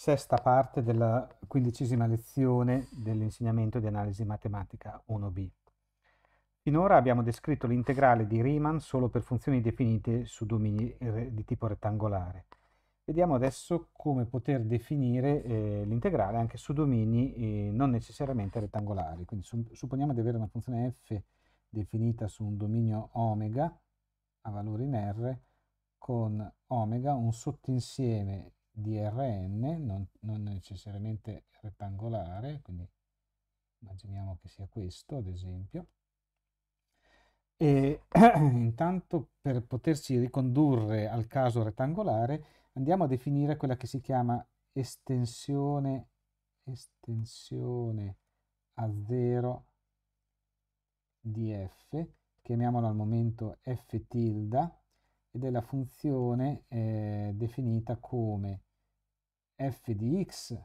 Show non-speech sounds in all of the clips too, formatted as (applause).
sesta parte della quindicesima lezione dell'insegnamento di analisi matematica 1b. Finora abbiamo descritto l'integrale di Riemann solo per funzioni definite su domini di tipo rettangolare. Vediamo adesso come poter definire eh, l'integrale anche su domini eh, non necessariamente rettangolari. Quindi supponiamo di avere una funzione f definita su un dominio omega a valore in r con omega un sottinsieme DRN, non, non necessariamente rettangolare, quindi immaginiamo che sia questo ad esempio, e (clears throat) intanto per poterci ricondurre al caso rettangolare andiamo a definire quella che si chiama estensione, estensione a 0 di f, chiamiamola al momento f tilde, ed è la funzione eh, definita come f di x,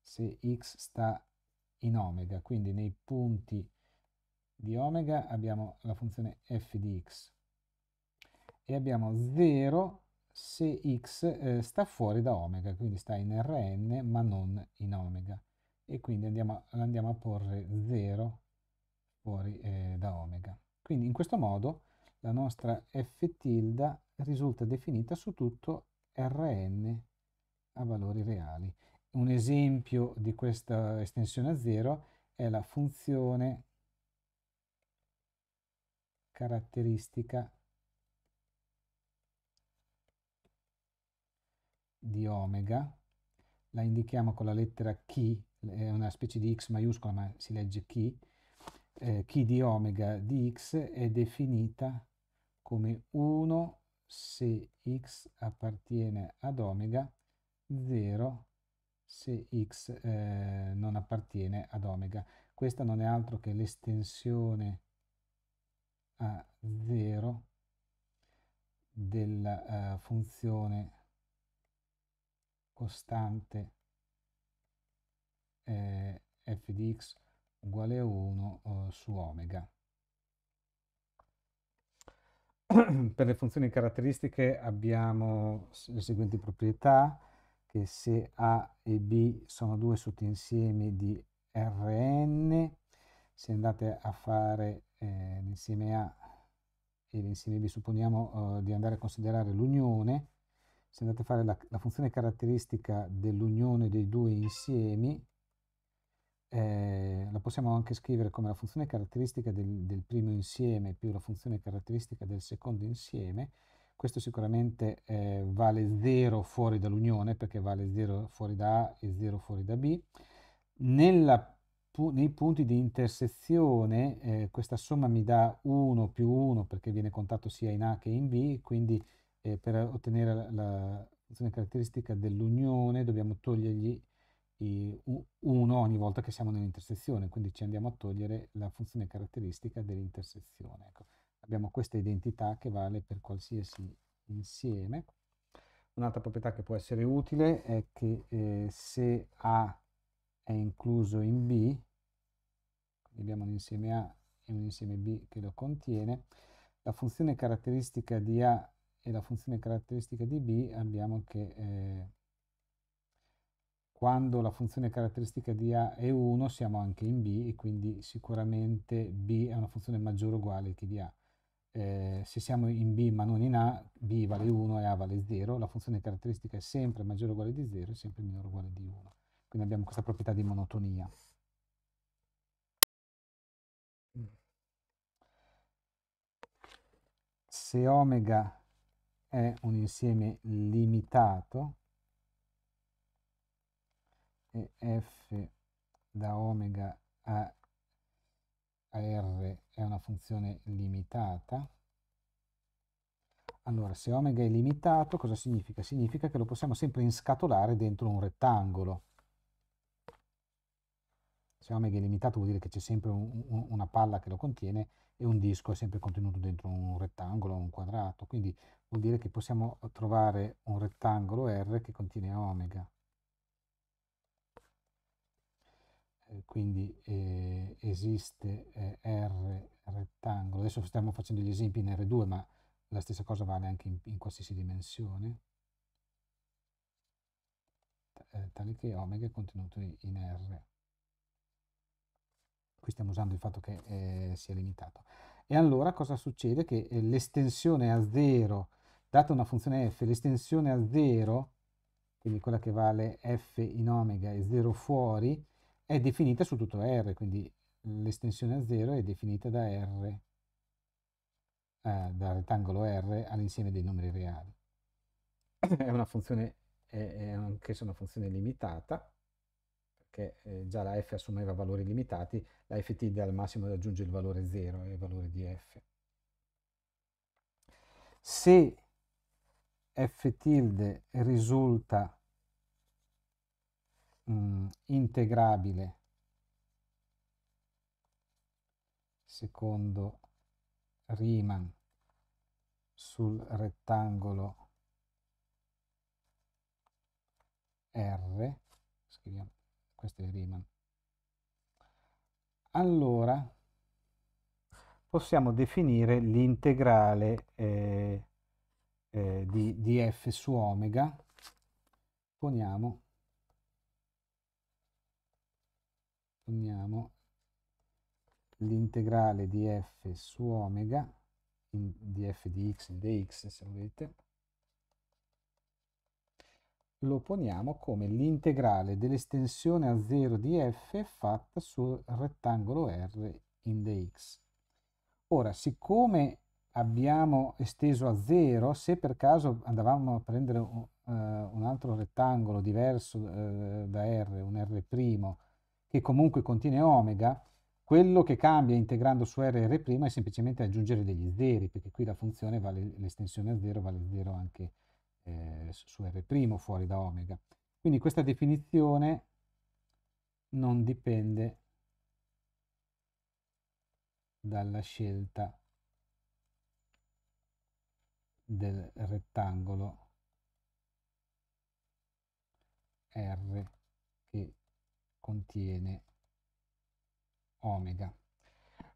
se x sta in omega, quindi nei punti di omega abbiamo la funzione f di x e abbiamo 0 se x eh, sta fuori da omega, quindi sta in Rn ma non in omega e quindi andiamo, andiamo a porre 0 fuori eh, da omega. Quindi in questo modo la nostra f tilde risulta definita su tutto Rn a valori reali. Un esempio di questa estensione a zero è la funzione caratteristica di omega, la indichiamo con la lettera chi, è una specie di x maiuscola ma si legge chi, eh, chi di omega di x è definita come 1 se x appartiene ad omega 0 se x eh, non appartiene ad omega. Questa non è altro che l'estensione a 0 della eh, funzione costante eh, f di x uguale a 1 eh, su omega. (clears throat) per le funzioni caratteristiche abbiamo le seguenti proprietà che se A e B sono due sottoinsiemi di Rn, se andate a fare eh, l'insieme A e l'insieme B, supponiamo eh, di andare a considerare l'unione, se andate a fare la, la funzione caratteristica dell'unione dei due insiemi, eh, la possiamo anche scrivere come la funzione caratteristica del, del primo insieme più la funzione caratteristica del secondo insieme, questo sicuramente eh, vale 0 fuori dall'unione perché vale 0 fuori da A e 0 fuori da B. Nella, pu, nei punti di intersezione eh, questa somma mi dà 1 più 1 perché viene contato sia in A che in B, quindi eh, per ottenere la, la funzione caratteristica dell'unione dobbiamo togliergli 1 ogni volta che siamo nell'intersezione, quindi ci andiamo a togliere la funzione caratteristica dell'intersezione. Ecco abbiamo questa identità che vale per qualsiasi insieme. Un'altra proprietà che può essere utile è che eh, se A è incluso in B, quindi abbiamo un insieme A e un insieme B che lo contiene, la funzione caratteristica di A e la funzione caratteristica di B abbiamo che eh, quando la funzione caratteristica di A è 1 siamo anche in B e quindi sicuramente B è una funzione maggiore o uguale che di A eh, se siamo in B ma non in A, B vale 1 e A vale 0, la funzione caratteristica è sempre maggiore o uguale di 0 e sempre minore o uguale di 1. Quindi abbiamo questa proprietà di monotonia. Se omega è un insieme limitato e f da omega a, a r è una funzione limitata. Allora, se omega è limitato, cosa significa? Significa che lo possiamo sempre inscatolare dentro un rettangolo. Se omega è limitato vuol dire che c'è sempre un, un, una palla che lo contiene e un disco è sempre contenuto dentro un rettangolo un quadrato. Quindi vuol dire che possiamo trovare un rettangolo R che contiene omega. Eh, quindi eh, esiste eh, R rettangolo, adesso stiamo facendo gli esempi in R2, ma la stessa cosa vale anche in, in qualsiasi dimensione, eh, tale che omega è contenuto in R. Qui stiamo usando il fatto che eh, sia limitato. E allora cosa succede? Che l'estensione a 0, data una funzione f, l'estensione a 0, quindi quella che vale f in omega e 0 fuori, è definita su tutto R, quindi l'estensione a 0 è definita da R, eh, dal rettangolo R all'insieme dei numeri reali. è una funzione, è, è anch'essa una funzione limitata, perché eh, già la f assumeva valori limitati, la F ft al massimo raggiunge il valore 0 e il valore di f. Se f tilde risulta mh, mm, integrabile secondo Riemann sul rettangolo R, scriviamo, questo è Riemann, allora possiamo definire l'integrale eh, eh, di, di f su omega, poniamo prendiamo l'integrale di f su omega in, di f di x in dx se volete lo poniamo come l'integrale dell'estensione a 0 di f fatta sul rettangolo r in dx. Ora, siccome abbiamo esteso a 0, se per caso andavamo a prendere un, uh, un altro rettangolo diverso uh, da r, un r' primo che comunque contiene omega, quello che cambia integrando su r e r' è semplicemente aggiungere degli zeri, perché qui la funzione vale l'estensione a 0 vale 0 anche eh, su r' fuori da omega. Quindi questa definizione non dipende dalla scelta del rettangolo R contiene omega.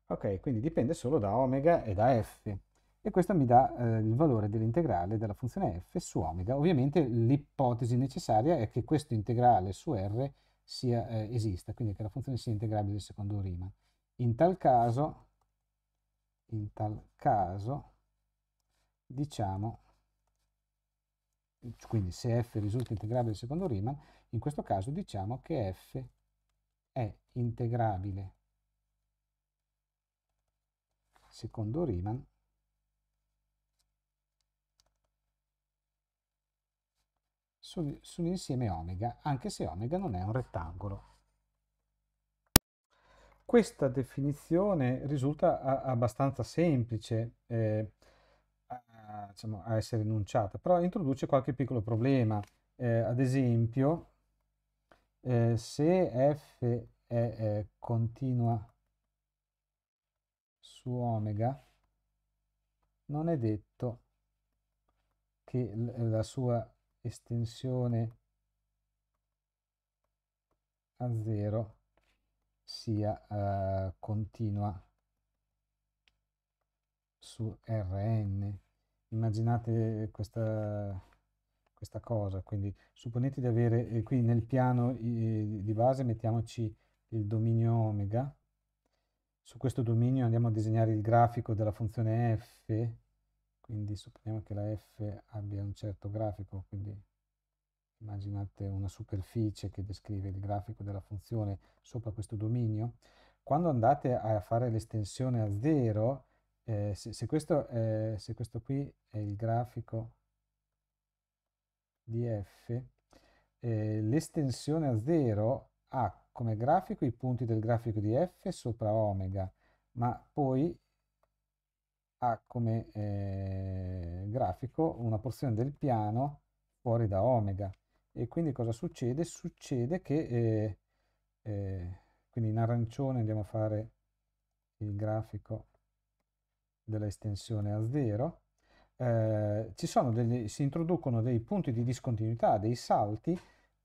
Ok, quindi dipende solo da omega e da f. E questo mi dà eh, il valore dell'integrale della funzione f su omega. Ovviamente l'ipotesi necessaria è che questo integrale su r sia, eh, esista, quindi che la funzione sia integrabile secondo Riemann. In tal caso, in tal caso, diciamo, quindi se f risulta integrabile secondo Riemann, in questo caso diciamo che f è integrabile secondo Riemann sull'insieme omega, anche se omega non è un rettangolo. Questa definizione risulta abbastanza semplice eh, a, diciamo, a essere enunciata, però introduce qualche piccolo problema. Eh, ad esempio, eh, se f è eh, continua su omega, non è detto che la sua estensione a 0 sia eh, continua su Rn. Immaginate questa questa cosa. Quindi supponete di avere, eh, qui nel piano eh, di base mettiamoci il dominio omega, su questo dominio andiamo a disegnare il grafico della funzione f, quindi supponiamo che la f abbia un certo grafico, quindi immaginate una superficie che descrive il grafico della funzione sopra questo dominio, quando andate a fare l'estensione a 0, eh, se, se, questo, eh, se questo qui è il grafico di f, eh, l'estensione a 0 ha come grafico i punti del grafico di f sopra omega, ma poi ha come eh, grafico una porzione del piano fuori da omega. E quindi cosa succede? Succede che, eh, eh, quindi in arancione andiamo a fare il grafico dell'estensione a 0, eh, degli, si introducono dei punti di discontinuità, dei salti,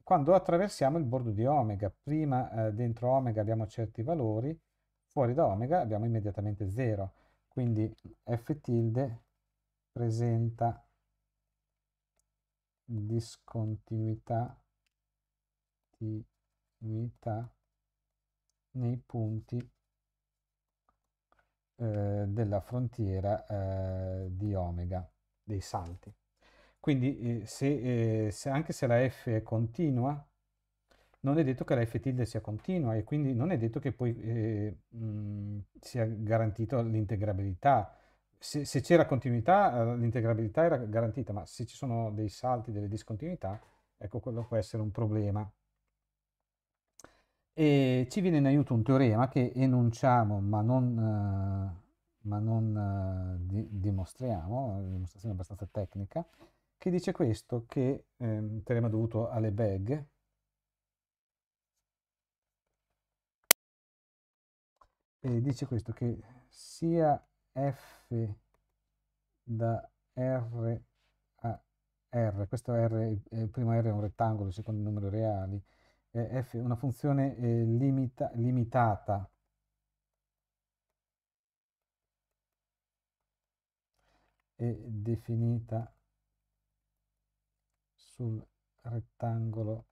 quando attraversiamo il bordo di omega. Prima eh, dentro omega abbiamo certi valori, fuori da omega abbiamo immediatamente 0. Quindi f tilde presenta discontinuità nei punti eh, della frontiera eh, di omega, dei salti. Quindi eh, se, eh, se anche se la f è continua, non è detto che la f tilde sia continua e quindi non è detto che poi mh, mm, sia garantita l'integrabilità. Se, se c'era continuità, l'integrabilità era garantita, ma se ci sono dei salti, delle discontinuità, ecco quello può essere un problema e ci viene in aiuto un teorema che enunciamo ma non, eh, ma non eh, di, dimostriamo, è una dimostrazione abbastanza tecnica, che dice questo, che è eh, un teorema dovuto alle bag, dice questo, che sia f da r a r, questo r, il primo r è un rettangolo, il secondo numeri reali, eh, f, una funzione eh, limita, limitata e definita sul rettangolo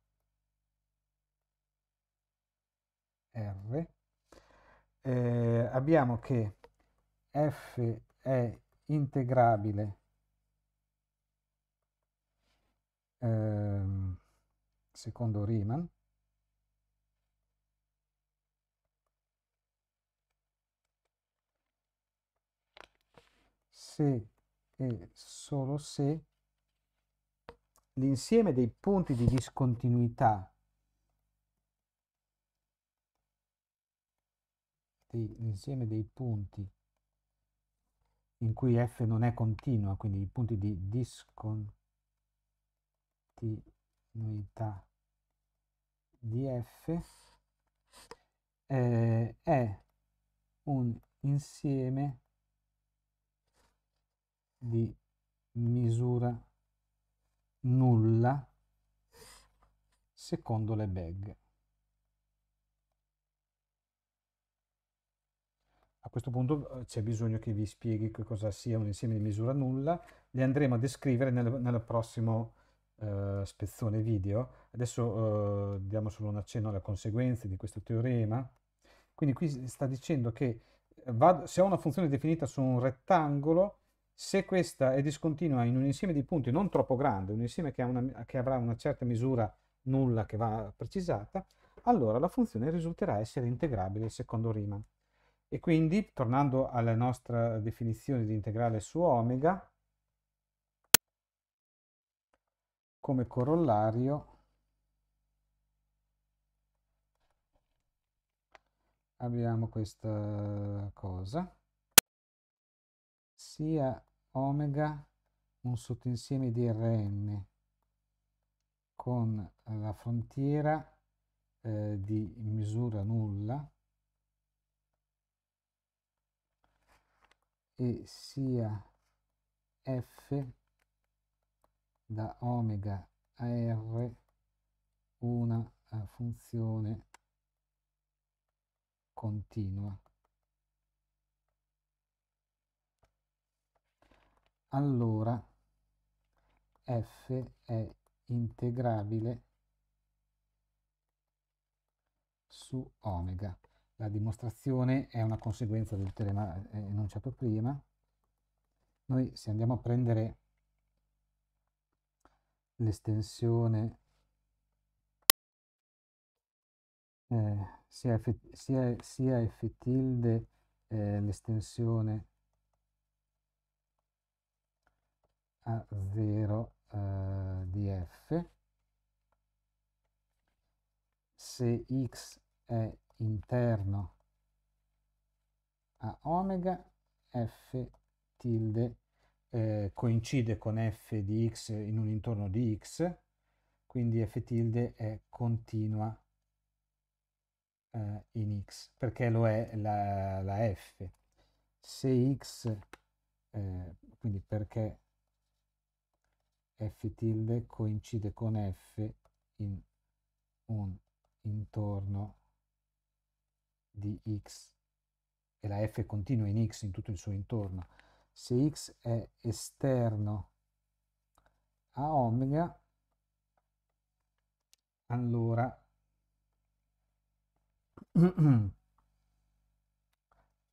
R, eh, abbiamo che f è integrabile ehm, secondo Riemann se e solo se l'insieme dei punti di discontinuità l'insieme dei punti in cui f non è continua, quindi i punti di discontinuità di f eh, è un insieme di misura nulla secondo le bag. A questo punto eh, c'è bisogno che vi spieghi che cosa sia un insieme di misura nulla, le andremo a descrivere nel, nel prossimo eh, spezzone video. Adesso eh, diamo solo un accenno alle conseguenze di questo teorema. Quindi qui sta dicendo che eh, vado, se ho una funzione definita su un rettangolo, se questa è discontinua in un insieme di punti non troppo grande, un insieme che, una, che avrà una certa misura nulla che va precisata, allora la funzione risulterà essere integrabile secondo Riemann. E quindi, tornando alla nostra definizione di integrale su omega, come corollario abbiamo questa cosa, sia omega un sottoinsieme di Rn con la frontiera eh, di misura nulla e sia f da omega a r una eh, funzione continua. allora f è integrabile su omega. La dimostrazione è una conseguenza del teorema eh, enunciato prima. Noi se andiamo a prendere l'estensione eh, sia, f, sia, sia f tilde eh, l'estensione a 0 eh, di f se x è interno a omega f tilde eh, coincide con f di x in un intorno di x quindi f tilde è continua eh, in x perché lo è la, la f se x eh, quindi perché F tilde coincide con F in un intorno di X e la F continua in X in tutto il suo intorno. Se X è esterno a omega, allora (clears throat)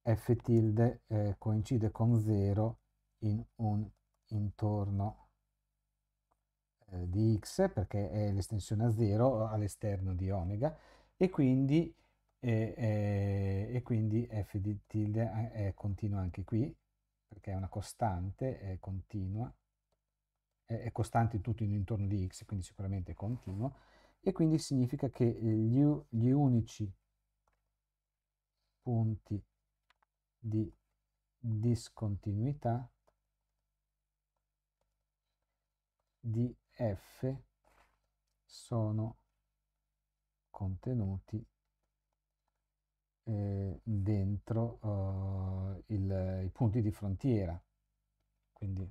F tilde eh, coincide con 0 in un intorno di eh, di x perché è l'estensione a 0 eh, all'esterno di omega e quindi, eh, eh e quindi f di tilde è continua anche qui perché è una costante, è continua, è, è costante tutto in, intorno di x, quindi sicuramente è continua, e quindi significa che gli, gli unici punti di discontinuità di F sono contenuti eh, dentro uh, il, i punti di frontiera, quindi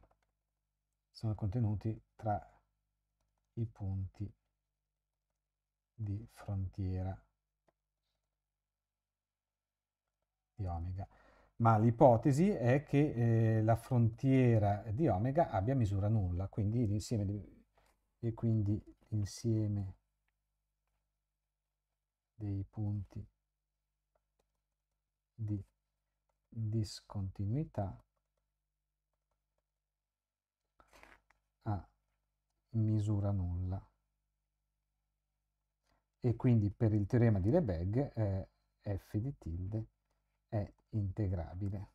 sono contenuti tra i punti di frontiera di omega. Ma l'ipotesi è che eh, la frontiera di omega abbia misura nulla, quindi l'insieme di e quindi l'insieme dei punti di discontinuità a misura nulla. E quindi per il teorema di Lebesgue eh, f di tilde è integrabile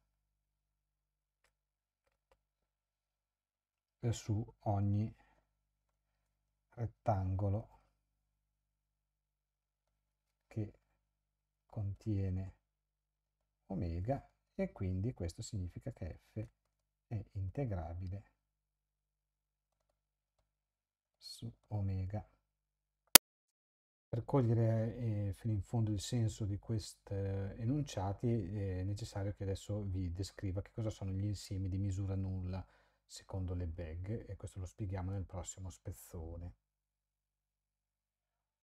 su ogni rettangolo che contiene omega e quindi questo significa che f è integrabile su omega. Per cogliere eh, fino in fondo il senso di questi eh, enunciati è necessario che adesso vi descriva che cosa sono gli insiemi di misura nulla secondo le bag e questo lo spieghiamo nel prossimo spezzone.